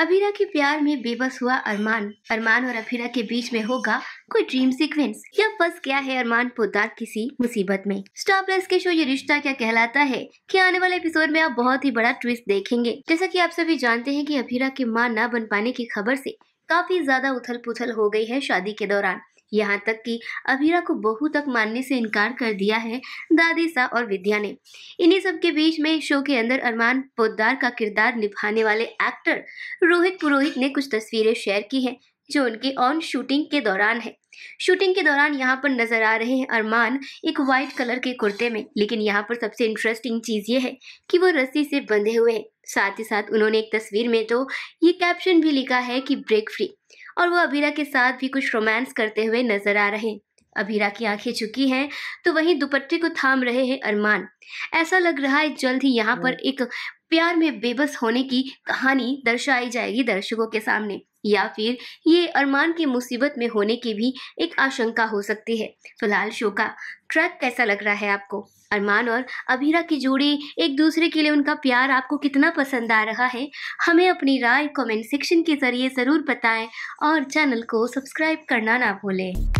अभीरा के प्यार में बेबस हुआ अरमान अरमान और अबीरा के बीच में होगा कोई ड्रीम सीक्वेंस या फंस गया है अरमान पोदार किसी मुसीबत में स्टार प्लस के शो ये रिश्ता क्या कहलाता है कि आने वाले एपिसोड में आप बहुत ही बड़ा ट्विस्ट देखेंगे जैसा कि आप सभी जानते हैं कि अबीरा की मां ना बन पाने की खबर से काफी ज्यादा उथल पुथल हो गई है शादी के दौरान यहाँ तक कि अभीरा को बहू तक मानने से इनकार कर दिया है दादी सा और विद्या ने इन्हीं सब के बीच में शो के अंदर अरमान पोदार का किरदार निभाने वाले एक्टर रोहित पुरोहित ने कुछ तस्वीरें शेयर की हैं जो उनके ऑन शूटिंग के दौरान है शूटिंग के दौरान यहाँ पर नजर आ रहे हैं अरमान एक व्हाइट कलर के कुर्ते में लेकिन यहाँ पर सबसे इंटरेस्टिंग चीज ये है कि वो रस्सी से बंधे हुए हैं साथ ही साथ उन्होंने एक तस्वीर में तो ये कैप्शन भी लिखा है कि ब्रेक फ्री और वो अबीरा के साथ भी कुछ रोमांस करते हुए नजर आ रहे हैं अभीरा की आंखें चुकी हैं तो वहीं दुपट्टे को थाम रहे हैं अरमान ऐसा लग रहा है जल्द ही यहाँ पर हम्म। एक प्यार में बेबस होने की कहानी दर्शाई जाएगी दर्शकों के सामने या फिर ये अरमान की मुसीबत में होने की भी एक आशंका हो सकती है फिलहाल शो का ट्रैक कैसा लग रहा है आपको अरमान और अभीरा की जोड़ी एक दूसरे के लिए उनका प्यार आपको कितना पसंद आ रहा है हमें अपनी राय कमेंट सेक्शन के जरिए ज़रूर बताएं और चैनल को सब्सक्राइब करना ना भूलें